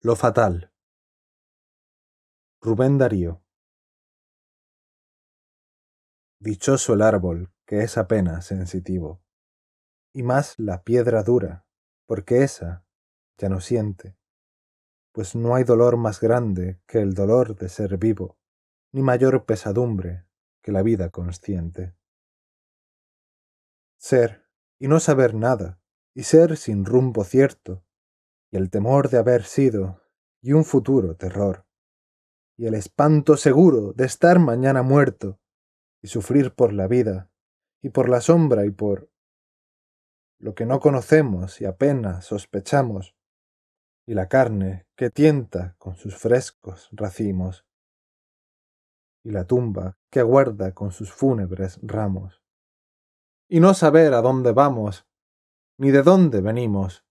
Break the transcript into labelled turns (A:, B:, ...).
A: Lo fatal. Rubén Darío. Dichoso el árbol,
B: que es apenas sensitivo, y más la piedra dura, porque esa ya no siente, pues no hay dolor más grande que el dolor de ser vivo, ni mayor pesadumbre que la vida consciente. Ser y no saber nada, y ser sin rumbo cierto, y el temor de haber sido, y un futuro terror, y el espanto seguro de estar mañana muerto, y sufrir por la vida, y por la sombra, y por lo que no conocemos y apenas sospechamos, y la carne que tienta con sus frescos racimos, y la tumba que aguarda con sus fúnebres ramos,
A: y no saber a dónde vamos, ni de dónde venimos,